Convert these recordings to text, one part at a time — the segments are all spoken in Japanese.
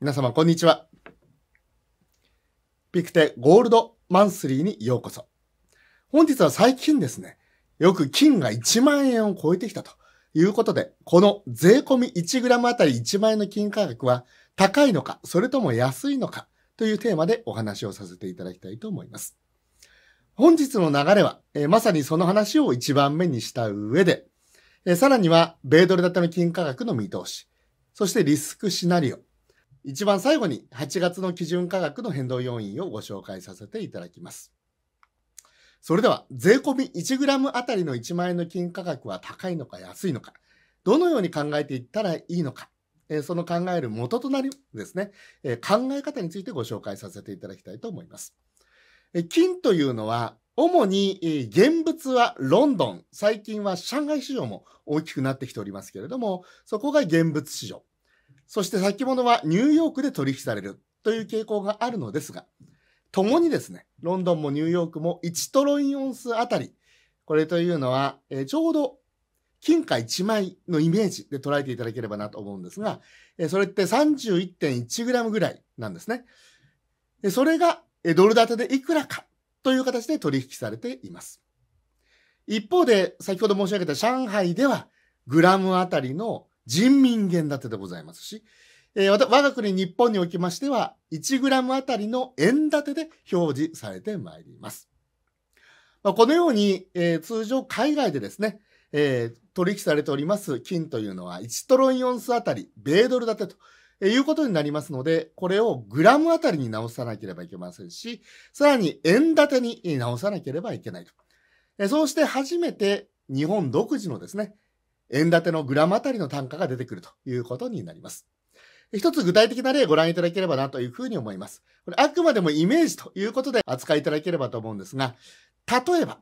皆様、こんにちは。ピクテゴールドマンスリーにようこそ。本日は最近ですね、よく金が1万円を超えてきたということで、この税込み 1g あたり1万円の金価格は高いのか、それとも安いのかというテーマでお話をさせていただきたいと思います。本日の流れは、えまさにその話を一番目にした上で、えさらには、米ドル建ての金価格の見通し、そしてリスクシナリオ、一番最後に8月の基準価格の変動要因をご紹介させていただきます。それでは、税込み 1g あたりの1万円の金価格は高いのか安いのか、どのように考えていったらいいのか、その考える元となりですね、考え方についてご紹介させていただきたいと思います。金というのは、主に現物はロンドン、最近は上海市場も大きくなってきておりますけれども、そこが現物市場。そして先物はニューヨークで取引されるという傾向があるのですが、ともにですね、ロンドンもニューヨークも1トロイオンスあたり、これというのは、えー、ちょうど金貨1枚のイメージで捉えていただければなと思うんですが、えー、それって3 1 1ムぐらいなんですね。でそれがドル建てでいくらかという形で取引されています。一方で、先ほど申し上げた上海では、グラムあたりの人民元建てでございますし、えー、我が国日本におきましては、1g あたりの円建てで表示されてまいります。まあ、このように、えー、通常海外でですね、えー、取引されております金というのは1トロンオンスあたり、米ドル建てと、いうことになりますので、これをグラムあたりに直さなければいけませんし、さらに円建てに直さなければいけないと。そうして初めて日本独自のですね、円建てのグラムあたりの単価が出てくるということになります。一つ具体的な例をご覧いただければなというふうに思います。これあくまでもイメージということで扱いいただければと思うんですが、例えば、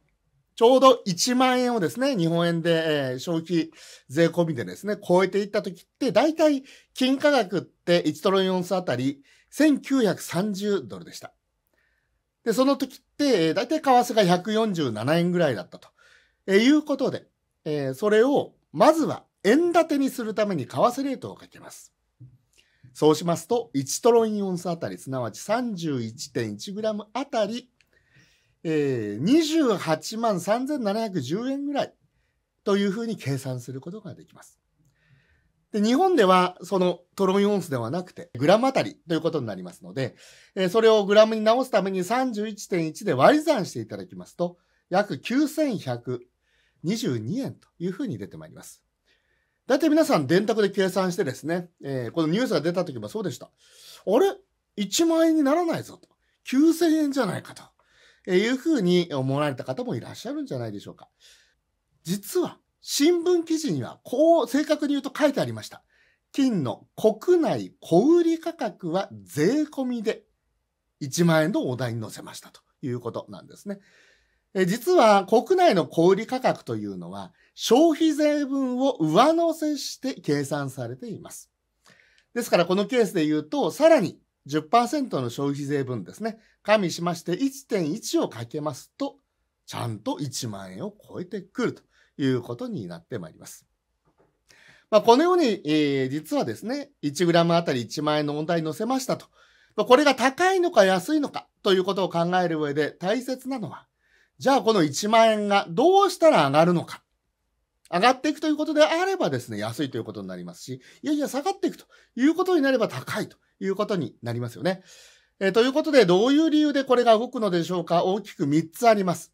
ちょうど1万円をですね、日本円でえ消費税込みでですね、超えていった時って、大体金価格って1トロンオンスあたり1930ドルでした。で、その時って、大体為替が147円ぐらいだったと。えいうことで、えそれをまずは円建てにするために為替レートをかけます。そうしますと、1トロインオンスあたり、すなわち 31.1g あたり、えー、28万3710円ぐらいというふうに計算することができます。で日本ではそのトロイオンスではなくてグラムあたりということになりますので、えー、それをグラムに直すために31.1で割り算していただきますと約9100 22円というふうに出てまいります。大体皆さん、電卓で計算してですね、えー、このニュースが出た時もそうでした。あれ ?1 万円にならないぞと。9000円じゃないかと。えいうふうに思われた方もいらっしゃるんじゃないでしょうか。実は、新聞記事には、こう正確に言うと書いてありました。金の国内小売価格は税込みで1万円のお題に載せましたということなんですね。実は国内の小売価格というのは消費税分を上乗せして計算されています。ですからこのケースで言うと、さらに10%の消費税分ですね、加味しまして1.1をかけますと、ちゃんと1万円を超えてくるということになってまいります。まあ、このように、えー、実はですね、1g あたり1万円の問題に載せましたと。これが高いのか安いのかということを考える上で大切なのは、じゃあこの1万円がどうしたら上がるのか。上がっていくということであればですね、安いということになりますし、いやいや下がっていくということになれば高いということになりますよね。えー、ということで、どういう理由でこれが動くのでしょうか大きく3つあります。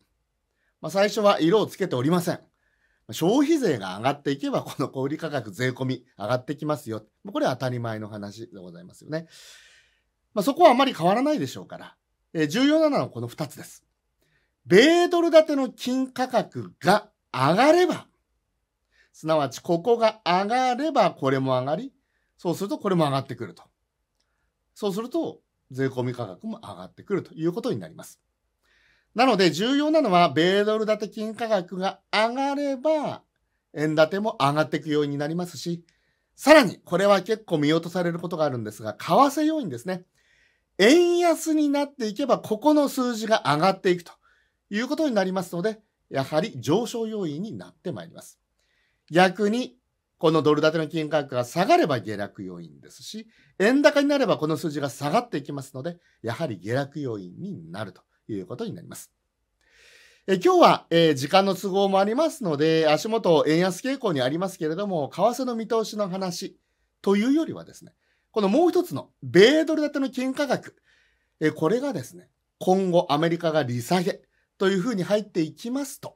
まあ、最初は色をつけておりません。消費税が上がっていけば、この小売価格税込み上がってきますよ。これは当たり前の話でございますよね。まあ、そこはあまり変わらないでしょうから、えー、重要なのはこの2つです。米ドル建ての金価格が上がれば、すなわちここが上がればこれも上がり、そうするとこれも上がってくると。そうすると税込み価格も上がってくるということになります。なので重要なのは米ドル建て金価格が上がれば円建ても上がっていくようになりますし、さらにこれは結構見落とされることがあるんですが、為替要因ですね。円安になっていけばここの数字が上がっていくと。いうことになりますので、やはり上昇要因になってまいります。逆に、このドル建ての金価格が下がれば下落要因ですし、円高になればこの数字が下がっていきますので、やはり下落要因になるということになります。え今日は、え時間の都合もありますので、足元円安傾向にありますけれども、為替の見通しの話というよりはですね、このもう一つの米ドル建ての金価格、えこれがですね、今後アメリカが利下げ、というふうに入っていきますと、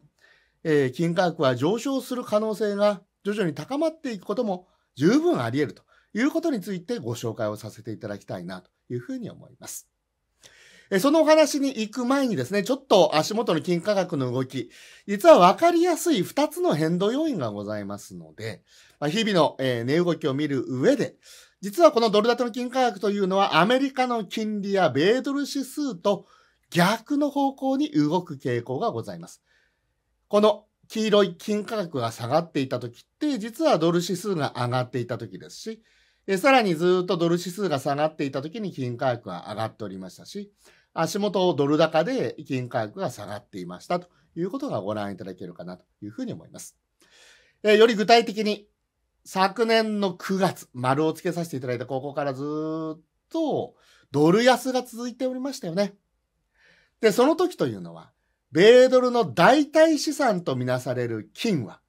えー、金価格は上昇する可能性が徐々に高まっていくことも十分あり得るということについてご紹介をさせていただきたいなというふうに思います。そのお話に行く前にですね、ちょっと足元の金価格の動き、実は分かりやすい2つの変動要因がございますので、まあ、日々の値動きを見る上で、実はこのドル建ての金価格というのはアメリカの金利や米ドル指数と逆の方向に動く傾向がございます。この黄色い金価格が下がっていた時って、実はドル指数が上がっていた時ですし、さらにずっとドル指数が下がっていた時に金価格は上がっておりましたし、足元をドル高で金価格が下がっていましたということがご覧いただけるかなというふうに思います。えより具体的に、昨年の9月、丸をつけさせていただいたここからずっとドル安が続いておりましたよね。で、その時というのは、米ドルの代替資産とみなされる金は、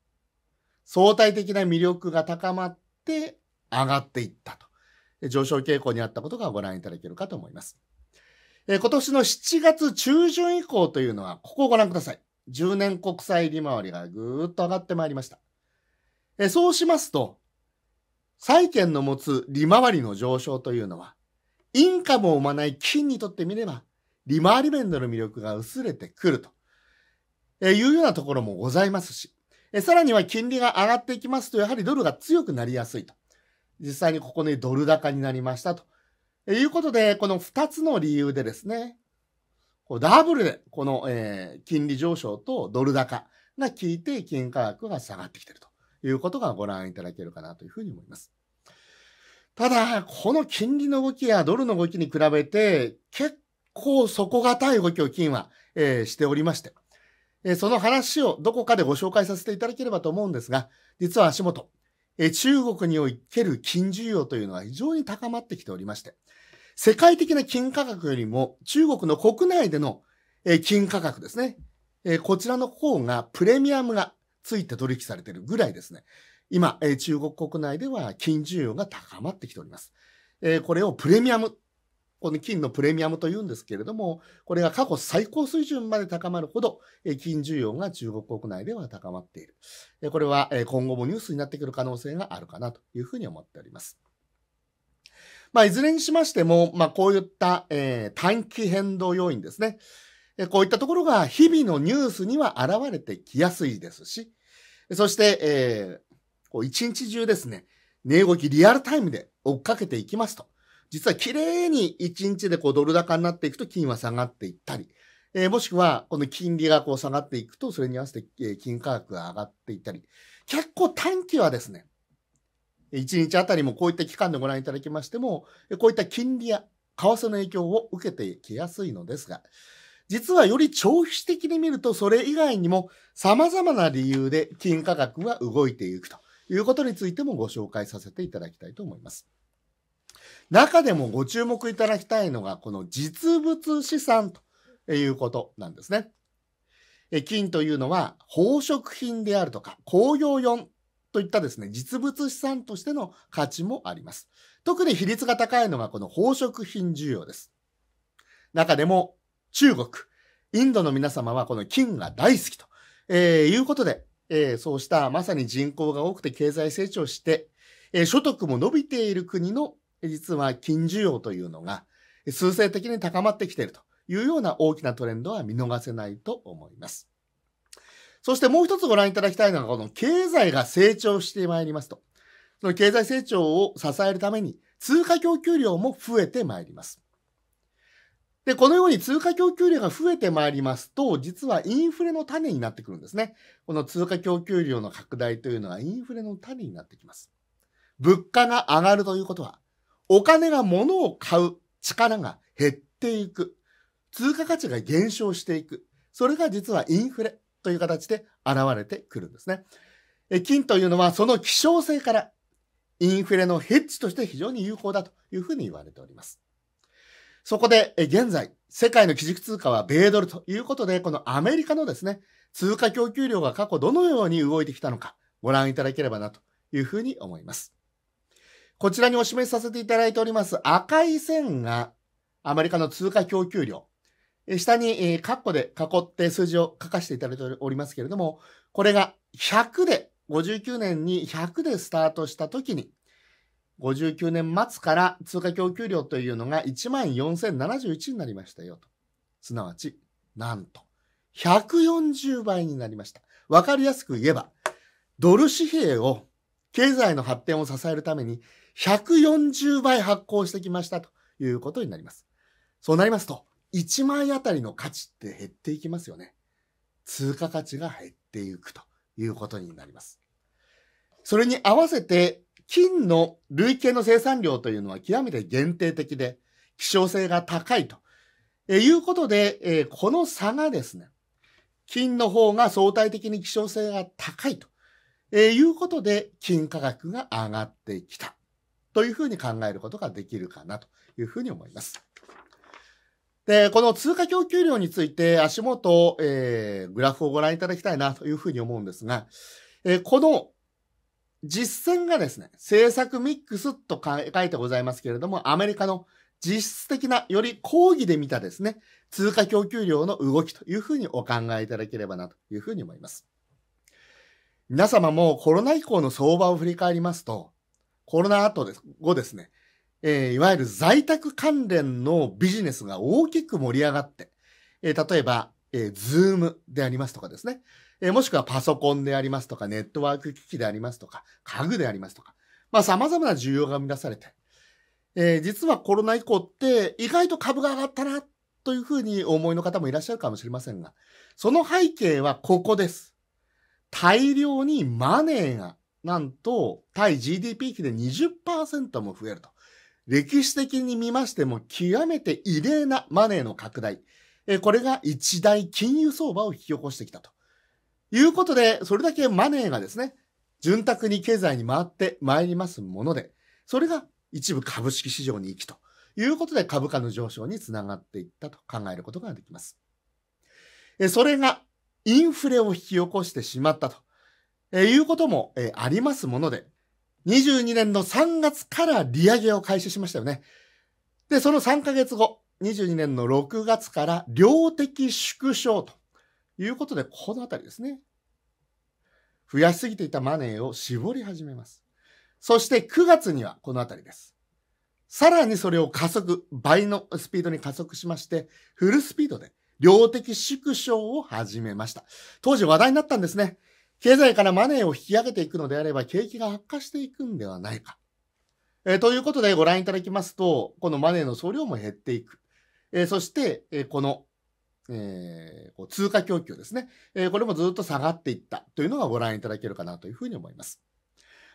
相対的な魅力が高まって上がっていったと。上昇傾向にあったことがご覧いただけるかと思います。え今年の7月中旬以降というのは、ここをご覧ください。10年国債利回りがぐーっと上がってまいりました。えそうしますと、債券の持つ利回りの上昇というのは、インカムを生まない金にとってみれば、利回り面での魅力が薄れてくると、えいうようなところもございますし、えさらには金利が上がっていきますと、やはりドルが強くなりやすいと。実際にここにドル高になりましたと。いうことで、この2つの理由でですね、ダブルで、この、え金利上昇とドル高が効いて、金価格が下がってきているということがご覧いただけるかなというふうに思います。ただ、この金利の動きやドルの動きに比べて、結こう底堅い補強金は、えー、しておりまして、えー、その話をどこかでご紹介させていただければと思うんですが、実は足元、えー、中国における金需要というのは非常に高まってきておりまして、世界的な金価格よりも中国の国内での、えー、金価格ですね、えー、こちらの方がプレミアムがついて取引されているぐらいですね、今、えー、中国国内では金需要が高まってきております。えー、これをプレミアムこの金のプレミアムというんですけれども、これが過去最高水準まで高まるほど、金需要が中国国内では高まっている。これは今後もニュースになってくる可能性があるかなというふうに思っております。まあ、いずれにしましても、まあ、こういった、えー、短期変動要因ですね。こういったところが日々のニュースには現れてきやすいですし、そして、えー、こう一日中ですね、値動きリアルタイムで追っかけていきますと。実は綺麗に1日でこうドル高になっていくと金は下がっていったり、えー、もしくはこの金利がこう下がっていくとそれに合わせて金価格が上がっていったり、結構短期はですね、1日あたりもこういった期間でご覧いただきましても、こういった金利や為替の影響を受けてきやすいのですが、実はより長期的に見ると、それ以外にも様々な理由で金価格が動いていくということについてもご紹介させていただきたいと思います。中でもご注目いただきたいのが、この実物資産ということなんですね。金というのは宝飾品であるとか工業用といったですね、実物資産としての価値もあります。特に比率が高いのがこの宝飾品需要です。中でも中国、インドの皆様はこの金が大好きと、えー、いうことで、えー、そうしたまさに人口が多くて経済成長して、えー、所得も伸びている国の実は金需要というのが数勢的に高まってきているというような大きなトレンドは見逃せないと思います。そしてもう一つご覧いただきたいのが、この経済が成長してまいりますと。その経済成長を支えるために、通貨供給量も増えてまいります。で、このように通貨供給量が増えてまいりますと、実はインフレの種になってくるんですね。この通貨供給量の拡大というのはインフレの種になってきます。物価が上がるということは、お金が物を買う力が減っていく。通貨価値が減少していく。それが実はインフレという形で現れてくるんですね。金というのはその希少性からインフレのヘッジとして非常に有効だというふうに言われております。そこで現在、世界の基軸通貨は米ドルということで、このアメリカのですね、通貨供給量が過去どのように動いてきたのかご覧いただければなというふうに思います。こちらにお示しさせていただいております赤い線がアメリカの通貨供給量。下にカッコで囲って数字を書かせていただいておりますけれども、これが100で、59年に100でスタートした時に、59年末から通貨供給量というのが14,071になりましたよと。すなわち、なんと、140倍になりました。わかりやすく言えば、ドル紙幣を経済の発展を支えるために140倍発行してきましたということになります。そうなりますと、1枚あたりの価値って減っていきますよね。通貨価値が減っていくということになります。それに合わせて、金の累計の生産量というのは極めて限定的で、希少性が高いということで、この差がですね、金の方が相対的に希少性が高いとえー、いうことで、金価格が上がってきた。というふうに考えることができるかなというふうに思います。で、この通貨供給量について足元、えー、グラフをご覧いただきたいなというふうに思うんですが、えー、この実践がですね、政策ミックスと書いてございますけれども、アメリカの実質的な、より講義で見たですね、通貨供給量の動きというふうにお考えいただければなというふうに思います。皆様もコロナ以降の相場を振り返りますと、コロナ後です、後ですね、えー、いわゆる在宅関連のビジネスが大きく盛り上がって、えー、例えば、えー、ズームでありますとかですね、えー、もしくはパソコンでありますとか、ネットワーク機器でありますとか、家具でありますとか、まあ様々な需要が生み出されて、えー、実はコロナ以降って意外と株が上がったなというふうに思いの方もいらっしゃるかもしれませんが、その背景はここです。大量にマネーが、なんと、対 GDP 比で20%も増えると。歴史的に見ましても極めて異例なマネーの拡大。これが一大金融相場を引き起こしてきたと。いうことで、それだけマネーがですね、潤沢に経済に回って参りますもので、それが一部株式市場に行きということで株価の上昇につながっていったと考えることができます。それがインフレを引き起こしてしまったと、えー、いうことも、えー、ありますもので、22年の3月から利上げを開始しましたよね。で、その3ヶ月後、22年の6月から量的縮小ということで、このあたりですね。増やしすぎていたマネーを絞り始めます。そして9月にはこのあたりです。さらにそれを加速、倍のスピードに加速しまして、フルスピードで量的縮小を始めました。当時話題になったんですね。経済からマネーを引き上げていくのであれば、景気が悪化していくんではないか。えー、ということでご覧いただきますと、このマネーの総量も減っていく。えー、そして、えー、この、えー、通貨供給ですね、えー。これもずっと下がっていったというのがご覧いただけるかなというふうに思います。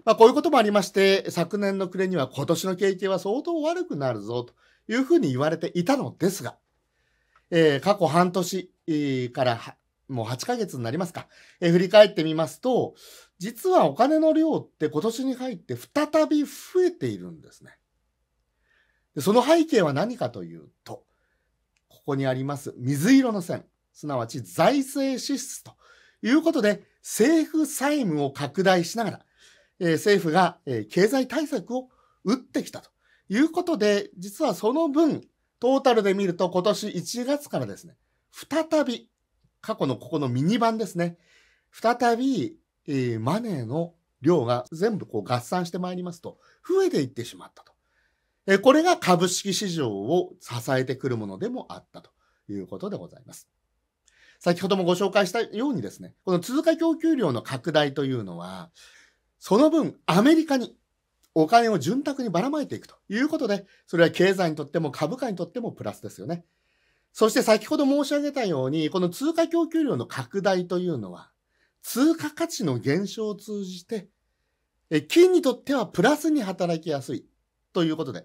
まあ、こういうこともありまして、昨年の暮れには今年の景気は相当悪くなるぞというふうに言われていたのですが、えー、過去半年からもう8ヶ月になりますか、えー、振り返ってみますと、実はお金の量って今年に入って再び増えているんですね。でその背景は何かというと、ここにあります水色の線、すなわち財政支出ということで、政府債務を拡大しながら、えー、政府が、えー、経済対策を打ってきたということで、実はその分、トータルで見ると今年1月からですね、再び、過去のここのミニ版ですね、再び、えー、マネーの量が全部こう合算してまいりますと、増えていってしまったと。えー、これが株式市場を支えてくるものでもあったということでございます。先ほどもご紹介したようにですね、この通貨供給量の拡大というのは、その分アメリカにお金を潤沢にばらまいていくということで、それは経済にとっても株価にとってもプラスですよね。そして先ほど申し上げたように、この通貨供給量の拡大というのは、通貨価値の減少を通じて、金にとってはプラスに働きやすいということで、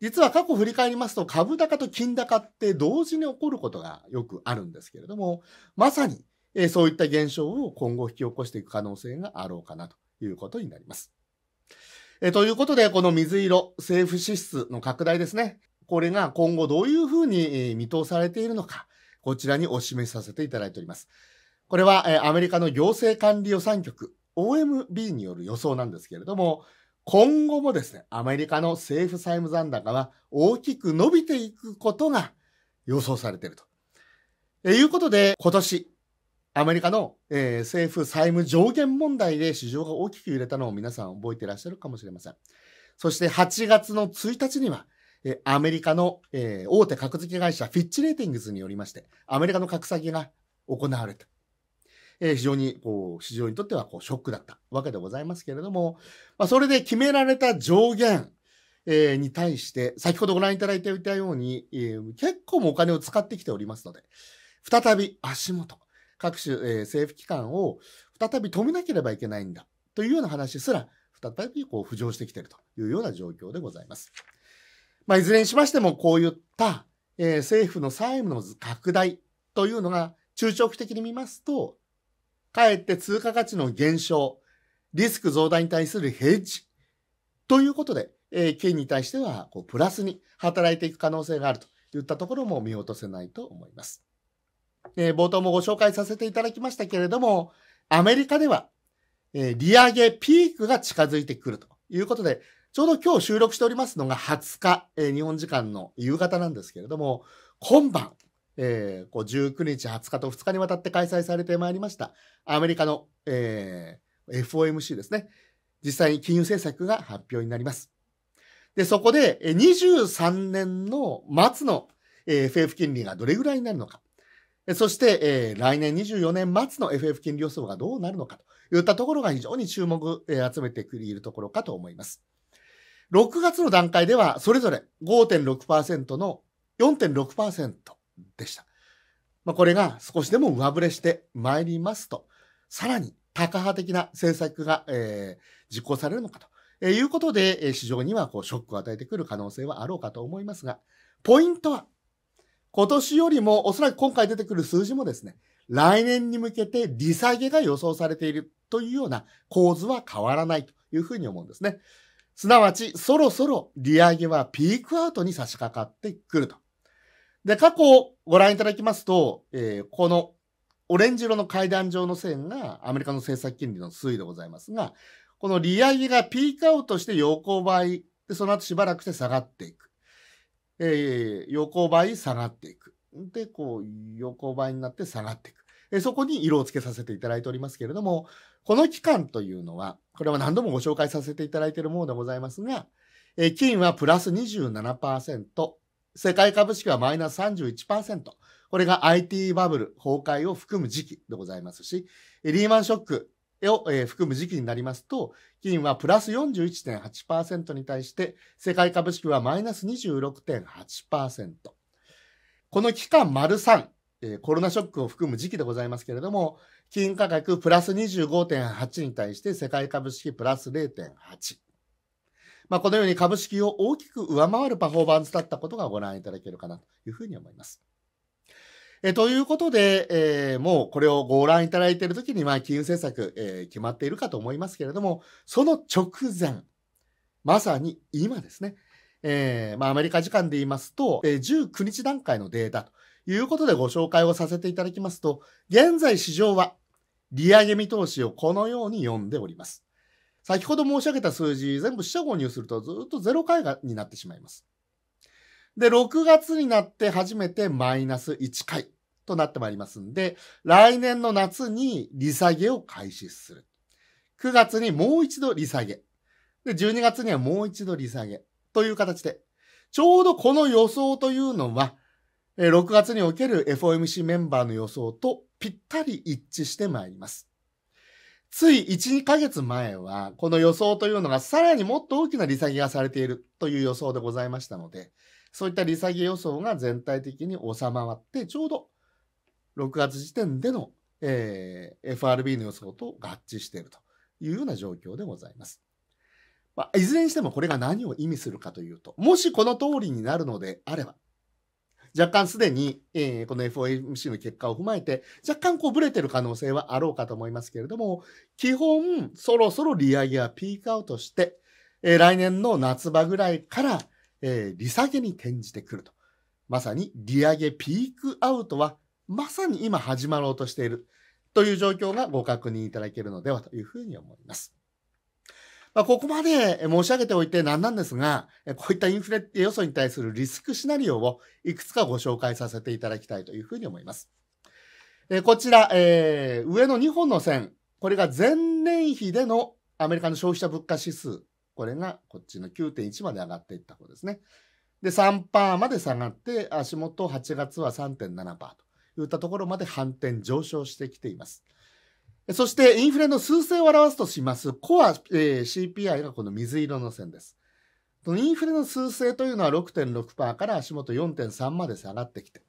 実は過去振り返りますと株高と金高って同時に起こることがよくあるんですけれども、まさにそういった現象を今後引き起こしていく可能性があろうかなということになります。えということで、この水色、政府支出の拡大ですね。これが今後どういうふうに見通されているのか、こちらにお示しさせていただいております。これは、えアメリカの行政管理予算局、OMB による予想なんですけれども、今後もですね、アメリカの政府債務残高は大きく伸びていくことが予想されていると。えいうことで、今年アメリカの、えー、政府債務上限問題で市場が大きく揺れたのを皆さん覚えていらっしゃるかもしれません。そして8月の1日には、えアメリカの、えー、大手格付け会社フィッチレーティングズによりまして、アメリカの格下げが行われた。えー、非常にこう市場にとってはこうショックだったわけでございますけれども、まあ、それで決められた上限、に対して、先ほどご覧いただいていたように、結構もお金を使ってきておりますので、再び足元、各種、えー、政府機関を再び止めなければいけないんだというような話すら再びこう浮上してきているというような状況でございます。まあ、いずれにしましてもこういった、えー、政府の債務の拡大というのが中長期的に見ますと、かえって通貨価値の減少、リスク増大に対するヘッジということで、えー、に対してはこうプラスに働いていく可能性があるといったところも見落とせないと思います。えー、冒頭もご紹介させていただきましたけれども、アメリカでは、えー、利上げピークが近づいてくるということで、ちょうど今日収録しておりますのが20日、えー、日本時間の夕方なんですけれども、今晩、えー、こう19日、20日と2日にわたって開催されてまいりました、アメリカの、えー、FOMC ですね。実際に金融政策が発表になります。で、そこで23年の末の政府金利がどれぐらいになるのか。そして、えー、来年24年末の FF 金利予想がどうなるのかといったところが非常に注目、えー、集めてれるところかと思います。6月の段階では、それぞれ5.6%の4.6%でした。まあ、これが少しでも上振れしてまいりますと、さらに高派的な政策が、えー、実行されるのかと、えいうことで、え市場にはこうショックを与えてくる可能性はあろうかと思いますが、ポイントは今年よりも、おそらく今回出てくる数字もですね、来年に向けて利下げが予想されているというような構図は変わらないというふうに思うんですね。すなわち、そろそろ利上げはピークアウトに差し掛かってくると。で、過去をご覧いただきますと、えー、このオレンジ色の階段状の線がアメリカの政策金利の推移でございますが、この利上げがピークアウトして横ばい、でその後しばらくして下がっていく。えー、横ばい下がっていく。で、こう、横ばいになって下がっていく。えそこに色をつけさせていただいておりますけれども、この期間というのは、これは何度もご紹介させていただいているものでございますが、え金はプラス27%、世界株式はマイナス31%、これが IT バブル崩壊を含む時期でございますし、リーマンショックを、えー、含む時期になりますと、金はプラス41.8%に対して、世界株式はマイナス26.8%。この期間丸3、えー、コロナショックを含む時期でございますけれども、金価格プラス25.8に対して世界株式プラス0.8。まあ、このように株式を大きく上回るパフォーマンスだったことがご覧いただけるかなというふうに思います。えということで、えー、もうこれをご覧いただいているときに、まあ、金融政策、えー、決まっているかと思いますけれども、その直前、まさに今ですね、えー、まあ、アメリカ時間で言いますと、え19日段階のデータということでご紹介をさせていただきますと、現在市場は利上げ見通しをこのように読んでおります。先ほど申し上げた数字、全部四捨五入するとずっとゼロ回がになってしまいます。で、6月になって初めてマイナス1回となってまいりますんで、来年の夏に利下げを開始する。9月にもう一度利下げ。で、12月にはもう一度利下げという形で、ちょうどこの予想というのは、6月における FOMC メンバーの予想とぴったり一致してまいります。つい1、2ヶ月前は、この予想というのがさらにもっと大きな利下げがされているという予想でございましたので、そういった利下げ予想が全体的に収まって、ちょうど6月時点での、えー、FRB の予想と合致しているというような状況でございます。まあ、いずれにしてもこれが何を意味するかというと、もしこの通りになるのであれば、若干すでに、えー、この FOMC の結果を踏まえて、若干こうブレてる可能性はあろうかと思いますけれども、基本、そろそろ利上げはピークアウトして、えー、来年の夏場ぐらいから、えー、利下げに転じてくると。まさに利上げピークアウトはまさに今始まろうとしているという状況がご確認いただけるのではというふうに思います。まあ、ここまで申し上げておいて何なんですが、こういったインフレ予想に対するリスクシナリオをいくつかご紹介させていただきたいというふうに思います。えこちら、えー、上の2本の線、これが前年比でのアメリカの消費者物価指数これがこっちの9.1まで上がっていった方ですね。で、3%まで下がって、足元8月は3.7%といったところまで反転上昇してきています。そしてインフレの数勢を表すとします、コア、えー、CPI がこの水色の線です。インフレの数勢というのは6.6%から足元4.3まで下がってきて、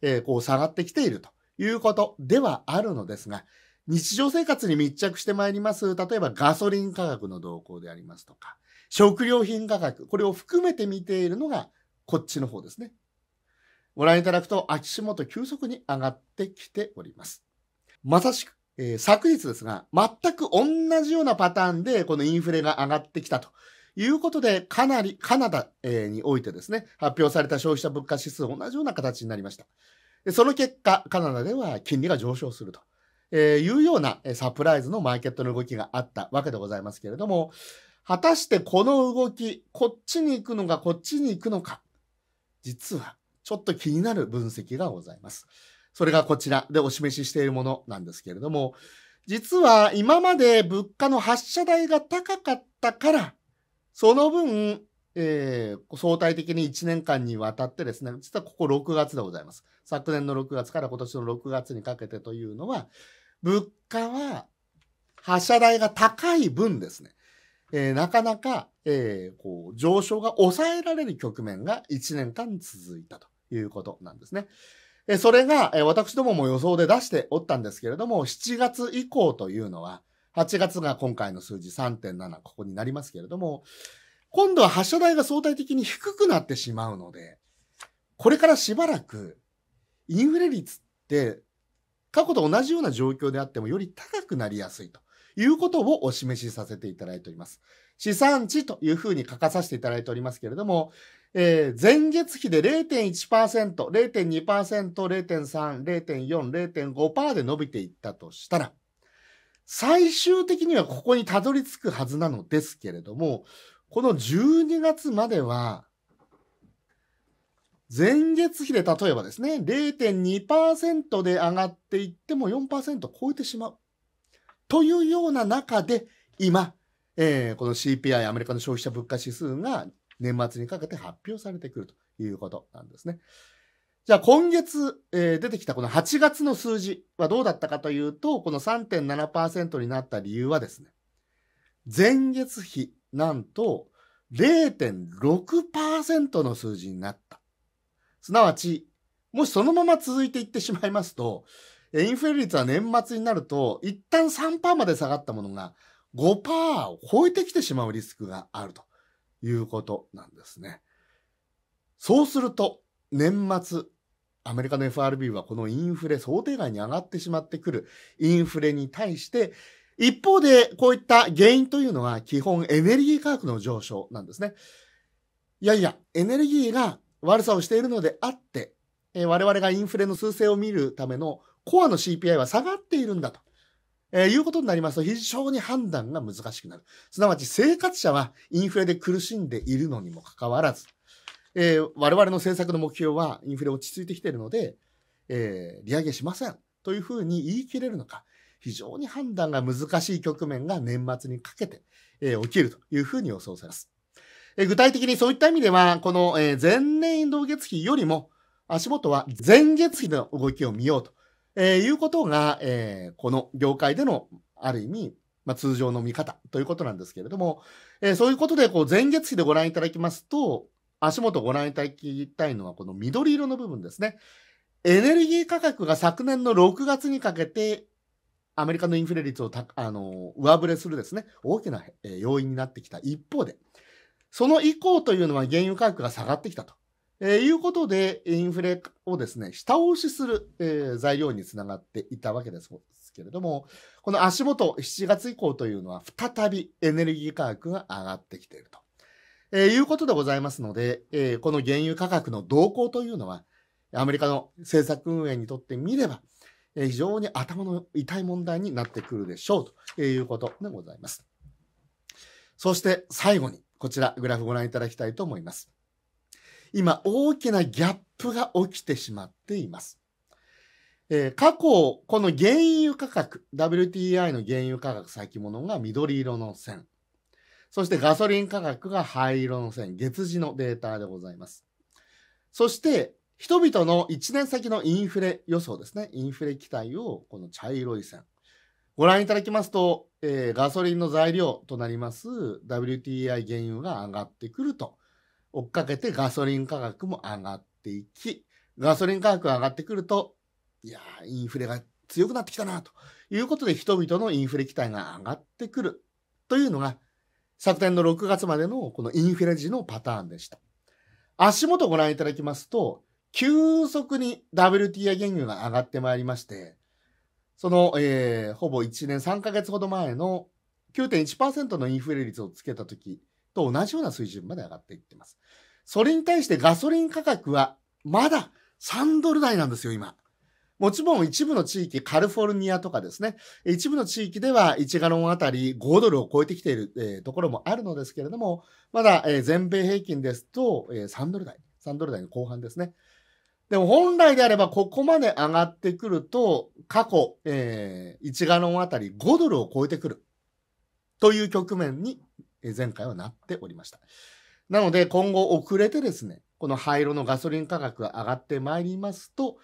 えー、こう下がってきているということではあるのですが、日常生活に密着してまいります。例えばガソリン価格の動向でありますとか、食料品価格、これを含めて見ているのがこっちの方ですね。ご覧いただくと足元急速に上がってきております。まさしく、えー、昨日ですが、全く同じようなパターンでこのインフレが上がってきたということで、かなりカナダ、えにおいてですね、発表された消費者物価指数同じような形になりました。その結果、カナダでは金利が上昇すると。えー、いうようなサプライズのマーケットの動きがあったわけでございますけれども、果たしてこの動き、こっちに行くのか、こっちに行くのか、実はちょっと気になる分析がございます。それがこちらでお示ししているものなんですけれども、実は今まで物価の発射台が高かったから、その分、えー、相対的に1年間にわたってですね、実はここ6月でございます。昨年の6月から今年の6月にかけてというのは、物価は発射台が高い分ですね、えー、なかなか、えー、こう上昇が抑えられる局面が1年間続いたということなんですね。えー、それが、え私どもも予想で出しておったんですけれども、7月以降というのは、8月が今回の数字3.7、ここになりますけれども、今度は発射台が相対的に低くなってしまうので、これからしばらく、インフレ率って過去と同じような状況であってもより高くなりやすいということをお示しさせていただいております。資産値というふうに書かさせていただいておりますけれども、えー、前月比で0.1%、0.2%、0.3、0.4、0.5%で伸びていったとしたら、最終的にはここにたどり着くはずなのですけれども、この12月までは前月比で例えばですね、0.2%で上がっていっても4%超えてしまう。というような中で、今、えー、この CPI、アメリカの消費者物価指数が年末にかけて発表されてくるということなんですね。じゃあ今月、えー、出てきたこの8月の数字はどうだったかというと、この3.7%になった理由はですね、前月比、なんと0.6%の数字になった。すなわち、もしそのまま続いていってしまいますと、インフレ率は年末になると、一旦3%まで下がったものが5%を超えてきてしまうリスクがあるということなんですね。そうすると、年末、アメリカの FRB はこのインフレ想定外に上がってしまってくるインフレに対して、一方でこういった原因というのは基本エネルギー価格の上昇なんですね。いやいや、エネルギーが悪さをしているのであって、えー、我々がインフレの数勢を見るためのコアの CPI は下がっているんだと、えー、いうことになりますと非常に判断が難しくなる。すなわち生活者はインフレで苦しんでいるのにもかかわらず、えー、我々の政策の目標はインフレ落ち着いてきているので、えー、利上げしませんというふうに言い切れるのか、非常に判断が難しい局面が年末にかけて、えー、起きるというふうに予想されます。え具体的にそういった意味では、この、え前年同月比よりも、足元は前月比の動きを見ようと、えいうことが、えこの業界での、ある意味、まあ、通常の見方ということなんですけれども、えそういうことで、こう、前月比でご覧いただきますと、足元ご覧いただきたいのは、この緑色の部分ですね。エネルギー価格が昨年の6月にかけて、アメリカのインフレ率をあの上振れするですね、大きな要因になってきた一方で、その以降というのは原油価格が下がってきたと。えー、いうことで、インフレをですね、下押しする、えー、材料につながっていたわけですけれども、この足元、7月以降というのは、再びエネルギー価格が上がってきていると、えー、いうことでございますので、えー、この原油価格の動向というのは、アメリカの政策運営にとってみれば、えー、非常に頭の痛い問題になってくるでしょうということでございます。そして最後に、こちらグラフご覧いただきたいと思います。今、大きなギャップが起きてしまっています。えー、過去、この原油価格、WTI の原油価格先物が緑色の線。そしてガソリン価格が灰色の線、月次のデータでございます。そして、人々の1年先のインフレ予想ですね。インフレ期待を、この茶色い線。ご覧いただきますと、えー、ガソリンの材料となります WTI 原油が上がってくると追っかけてガソリン価格も上がっていきガソリン価格が上がってくるといやインフレが強くなってきたなということで人々のインフレ期待が上がってくるというのが昨年の6月までのこのインフレ時のパターンでした足元をご覧いただきますと急速に WTI 原油が上がってまいりましてその、えー、ほぼ1年3ヶ月ほど前の9.1%のインフレ率をつけた時と同じような水準まで上がっていってます。それに対してガソリン価格はまだ3ドル台なんですよ、今。もちろん一部の地域、カリフォルニアとかですね、一部の地域では1ガロンあたり5ドルを超えてきている、えー、ところもあるのですけれども、まだ、えー、全米平均ですと、えー、3ドル台、3ドル台の後半ですね、でも本来であればここまで上がってくると過去、えー、1ガロンあたり5ドルを超えてくるという局面に前回はなっておりました。なので今後遅れてですね、この灰色のガソリン価格が上がってまいりますと、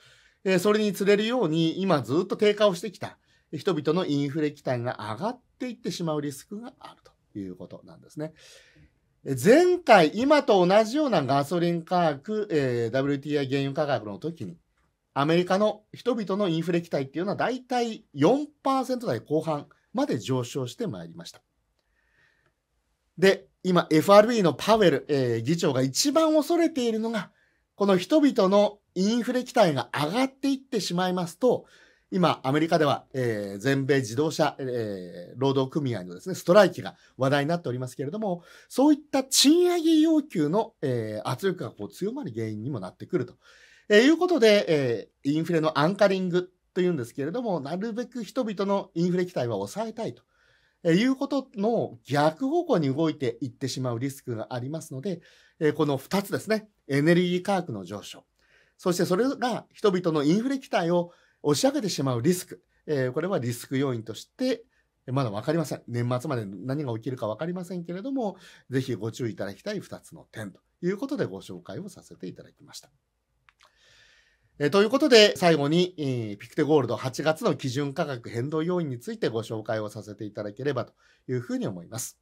えー、それにつれるように今ずっと低下をしてきた人々のインフレ期待が上がっていってしまうリスクがあるということなんですね。前回、今と同じようなガソリン価格、えー、WTI 原油価格の時に、アメリカの人々のインフレ期待っていうのは大体4%台後半まで上昇してまいりました。で、今 FRB のパウエル、えー、議長が一番恐れているのが、この人々のインフレ期待が上がっていってしまいますと、今、アメリカでは、えー、全米自動車、えー、労働組合のですね、ストライキが話題になっておりますけれども、そういった賃上げ要求の、えー、圧力がこう強まる原因にもなってくると、えいうことで、えインフレのアンカリングというんですけれども、なるべく人々のインフレ期待は抑えたいと。えいうことの逆方向に動いていってしまうリスクがありますので、えこの2つですね、エネルギー価格の上昇、そしてそれが人々のインフレ期待を押し上げてしまうリスク、えー、これはリスク要因として、まだ分かりません。年末まで何が起きるか分かりませんけれども、ぜひご注意いただきたい2つの点ということでご紹介をさせていただきました。えということで、最後に、えー、ピクテゴールド8月の基準価格変動要因についてご紹介をさせていただければというふうに思います。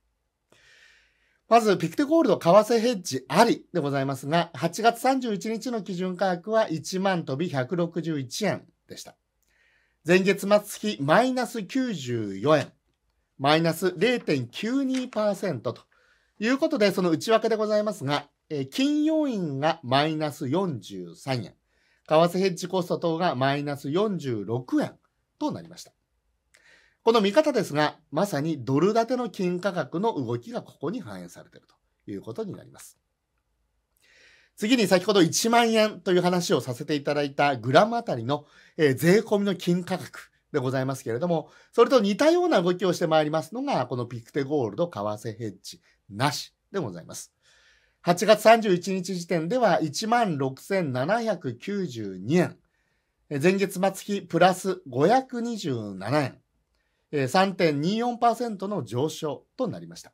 まず、ピクテゴールド為替ヘッジありでございますが、8月31日の基準価格は1万飛び161円。でした。前月末比マイナス94円、マイナス0.92%ということで、その内訳でございますが、金要因がマイナス43円、為替ヘッジコスト等がマイナス46円となりました。この見方ですが、まさにドル建ての金価格の動きがここに反映されているということになります。次に先ほど1万円という話をさせていただいたグラムあたりの、税込みの金価格でございますけれども、それと似たような動きをしてまいりますのが、このピクテゴールド為替ヘッジなしでございます。8月31日時点では16,792円。前月末期プラス527円。3.24%の上昇となりました。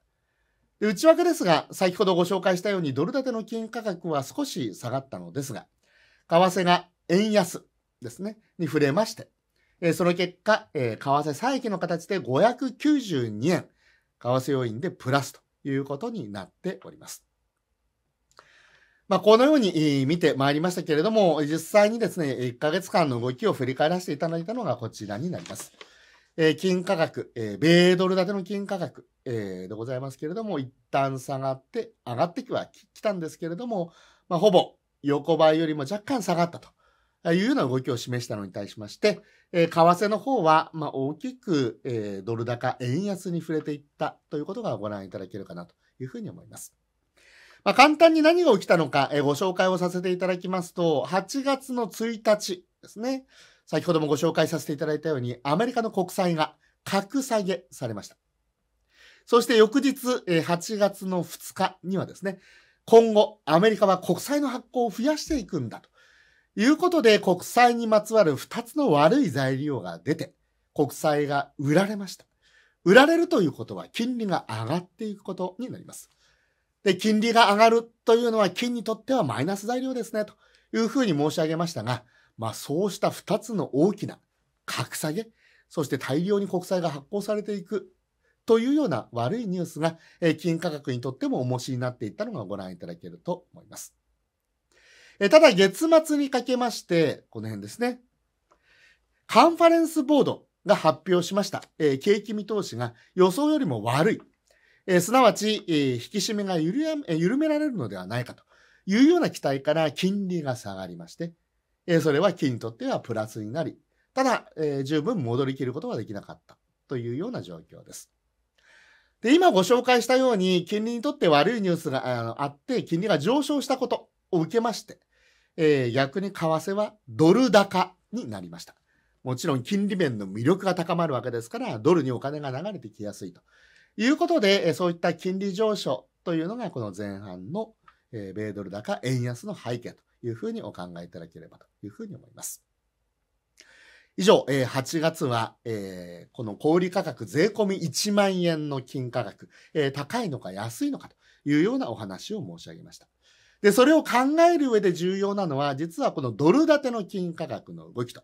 で内訳ですが、先ほどご紹介したようにドル建ての金価格は少し下がったのですが、為替が円安ですね、に触れまして、えー、その結果、えー、為替再起の形で592円、為替要因でプラスということになっております。まあ、このように見てまいりましたけれども、実際にですね、1ヶ月間の動きを振り返らせていただいたのがこちらになります。えー、金価格、えー、米ドル建ての金価格、えー、でございますけれども、一旦下がって、上がってきは来たんですけれども、まあ、ほぼ横ばいよりも若干下がったというような動きを示したのに対しまして、えー、為替の方は、まあ、大きく、えー、ドル高、円安に触れていったということがご覧いただけるかなというふうに思います。まあ、簡単に何が起きたのか、えー、ご紹介をさせていただきますと、8月の1日ですね、先ほどもご紹介させていただいたように、アメリカの国債が格下げされました。そして翌日、え8月の2日にはですね、今後、アメリカは国債の発行を増やしていくんだと。いうことで、国債にまつわる2つの悪い材料が出て、国債が売られました。売られるということは、金利が上がっていくことになります。で、金利が上がるというのは、金にとってはマイナス材料ですね、というふうに申し上げましたが、まあ、そうした2つの大きな格下げ、そして大量に国債が発行されていくというような悪いニュースが、え金価格にとっても重しになっていったのがご覧いただけると思います。えただ月末にかけまして、この辺ですね。カンファレンスボードが発表しました。え景気見通しが予想よりも悪い。えすなわち、え引き締めが緩や緩められるのではないかというような期待から金利が下がりまして、えそれは金にとってはプラスになり、ただ、え十分戻りきることができなかったというような状況です。で、今ご紹介したように、金利にとって悪いニュースがあって、金利が上昇したことを受けまして、えー、逆に為替はドル高になりました。もちろん金利面の魅力が高まるわけですから、ドルにお金が流れてきやすいということで、そういった金利上昇というのが、この前半の米ドル高円安の背景というふうにお考えいただければというふうに思います。以上、えー、8月は、えー、この小売価格税込み1万円の金価格、えー、高いのか安いのかというようなお話を申し上げました。で、それを考える上で重要なのは、実はこのドル建ての金価格の動きと、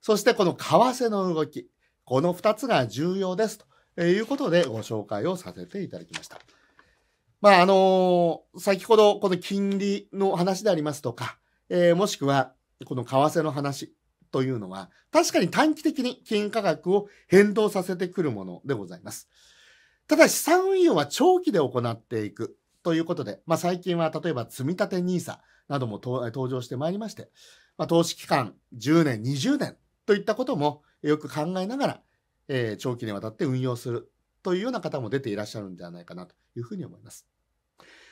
そしてこの為替の動き、この2つが重要ですということでご紹介をさせていただきました。まあ、あのー、先ほどこの金利の話でありますとか、えー、もしくはこの為替の話、というのは、確かに短期的に金価格を変動させてくるものでございます。ただ資産運用は長期で行っていくということで、まあ、最近は例えば積立 NISA なども登場してまいりまして、まあ、投資期間10年、20年といったこともよく考えながら、えー、長期にわたって運用するというような方も出ていらっしゃるんじゃないかなというふうに思います。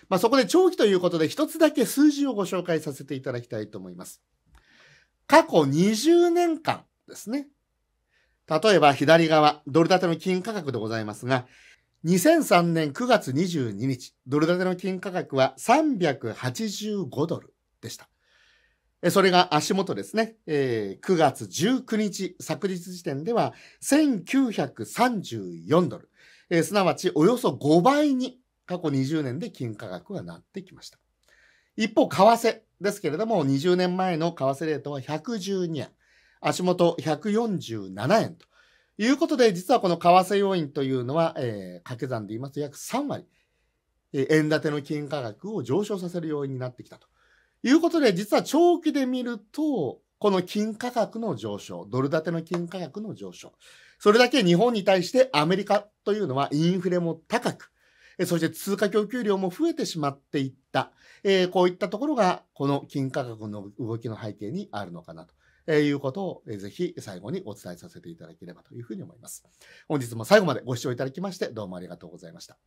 まあ、そこで長期ということで一つだけ数字をご紹介させていただきたいと思います。過去20年間ですね。例えば左側、ドル建ての金価格でございますが、2003年9月22日、ドル建ての金価格は385ドルでした。それが足元ですね、えー、9月19日、昨日時点では1934ドル、えー、すなわちおよそ5倍に過去20年で金価格がなってきました。一方、為替ですけれども、20年前の為替レートは112円、足元147円ということで、実はこの為替要因というのは、えー、掛け算で言いますと約3割、え円建ての金価格を上昇させる要因になってきたということで、実は長期で見ると、この金価格の上昇、ドル建ての金価格の上昇、それだけ日本に対してアメリカというのはインフレも高く、そして通貨供給量も増えてしまっていった、えこういったところが、この金価格の動きの背景にあるのかなと。えいうことを、えぜひ最後にお伝えさせていただければというふうに思います。本日も最後までご視聴いただきましてどうもありがとうございました。